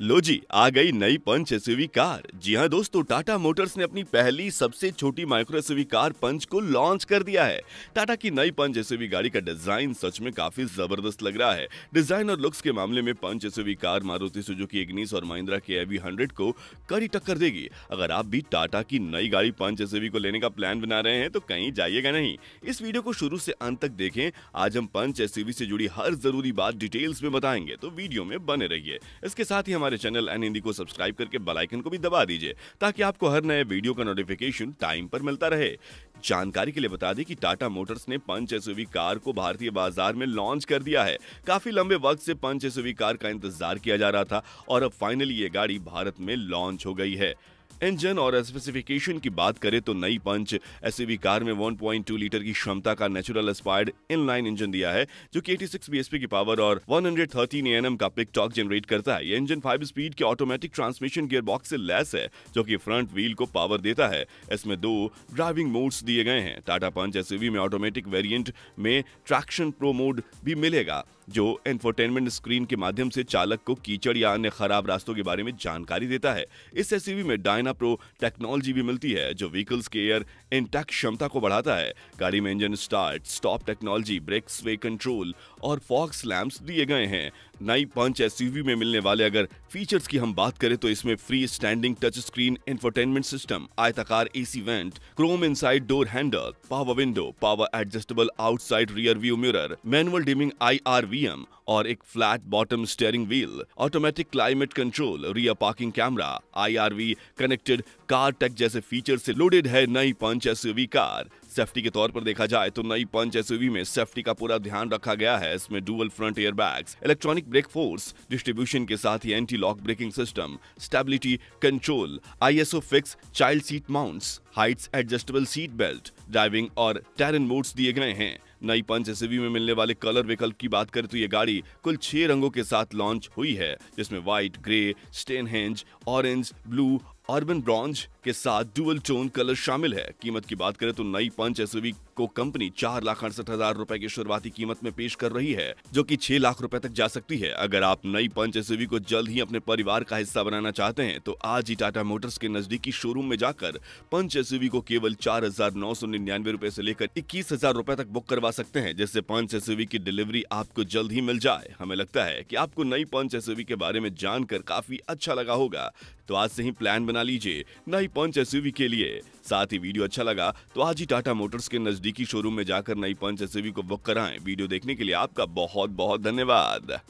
लो जी आ गई नई पंच SUV car जी हाँ दोस्तों टाटा मोटर्स ने अपनी पहली सबसे छोटी माइक्रो एसयूवी कार पंच को लॉन्च कर दिया है टाटा की नई पंच एसयूवी गाड़ी का डिजाइन सच में काफी जबरदस्त लग रहा है डिजाइन और लुक्स के मामले में Punch SUV car Maruti Suzuki Ignis और महिंद्रा के एवी हंड्रेड को कड़ी टक्कर देगी अगर आप भी टाटा की नई गाड़ी पंच एसयूवी को लेने का प्लान बना रहे हैं तो कहीं जाइएगा नहीं इस वीडियो को शुरू से अंत तक देखें आज हम पंच एसयूवी से जुड़ी हर जरूरी बात डिटेल्स में बताएंगे तो वीडियो में बने रहिए इसके साथ ही हमारे हमारे चैनल एन हिंदी को सब्सक्राइब करके बेल आइकन को भी दबा दीजिए ताकि आपको हर नए वीडियो का नोटिफिकेशन टाइम पर मिलता रहे जानकारी के लिए बता दें कि टाटा मोटर्स ने पंच एसयूवी कार को भारतीय बाजार में लॉन्च कर दिया है काफी लंबे वक्त से पंच एसयूवी कार का इंतजार किया जा रहा था और अब फाइनली ये गाड़ी भारत में लॉन्च हो गई है इंजन और स्पेसिफिकेशन की बात करें तो नई पंच एस कार में 1.2 लीटर की क्षमता का नेचुरल एस्पायर्ड इनलाइन इंजन दिया है जो कि 86 बीएसपी की पावर और 113 हंड्रेड का पिक टॉक जनरेट करता है यह इंजन 5 स्पीड के ऑटोमेटिक ट्रांसमिशन गियर बॉक्स से लैस है जो कि फ्रंट व्हील को पावर देता है इसमें दो ड्राइविंग मोड्स दिए गए हैं टाटा पंच एसयूवी में ऑटोमेटिक वेरिएंट में ट्रैक्शन प्रो मोड भी मिलेगा जो इंफोटेनमेंट स्क्रीन के माध्यम से चालक को कीचड़ या अन्य खराब रास्तों के बारे में जानकारी देता है इस एस में डायना प्रो टेक्नोलॉजी भी मिलती है जो व्हीकल्स के एयर इंटैक क्षमता को बढ़ाता है गाड़ी में engine start stop technology brake sway control और फॉक्स लैम्प दिए गए हैं नई पंच एस में मिलने वाले अगर फीचर्स की हम बात करें तो इसमें free standing touch screen infotainment system आयताकार AC vent chrome inside door handle power window power adjustable outside rear view mirror manual dimming I R EVM और एक flat bottom steering wheel automatic climate control rear parking camera IRVM connected car tech जैसे feature से लोडेड है नई पंच SUV car safety के तौर पर देखा जाए तो नई पंच एसयूवी में सेफ्टी का पूरा ध्यान रखा गया है इसमें dual front bag electronic brake force distribution के साथ ही anti lock braking system stability control ISO fix child seat mounts heights adjustable seat belt driving और टैरन मोड्स दिए गए हैं नई पंच एस में मिलने वाले कलर विकल्प की बात करें तो ये गाड़ी कुल छह रंगों के साथ लॉन्च हुई है जिसमें white grey Stonehenge orange blue urban bronze के साथ डुअल टोन कलर शामिल है कीमत की बात करें तो नई पंच एसयूवी को कंपनी चार लाख अड़सठ हजार रूपए की शुरुआती कीमत में पेश कर रही है जो कि छह लाख रुपए तक जा सकती है अगर आप नई पंच एसयूवी को जल्द ही अपने परिवार का हिस्सा बनाना चाहते हैं तो आज ही टाटा मोटर्स के नजदीकी शोरूम में जाकर पंच एसयूवी को केवल चार हजार नौ सौ निन्यानवे रूपए ऐसी लेकर इक्कीस हजार रूपए तक बुक करवा सकते हैं जिससे पंच एसयूवी की डिलीवरी आपको जल्द ही मिल जाए हमें लगता है की आपको नई पंच एसयूवी के बारे में जानकर काफी अच्छा लगा होगा तो आज से ही प्लान बना लीजिए नई पंच एस के लिए साथ ही वीडियो अच्छा लगा तो आज ही टाटा मोटर्स के नजदीकी शोरूम में जाकर नई पंच एस को बुक कराएं वीडियो देखने के लिए आपका बहुत बहुत धन्यवाद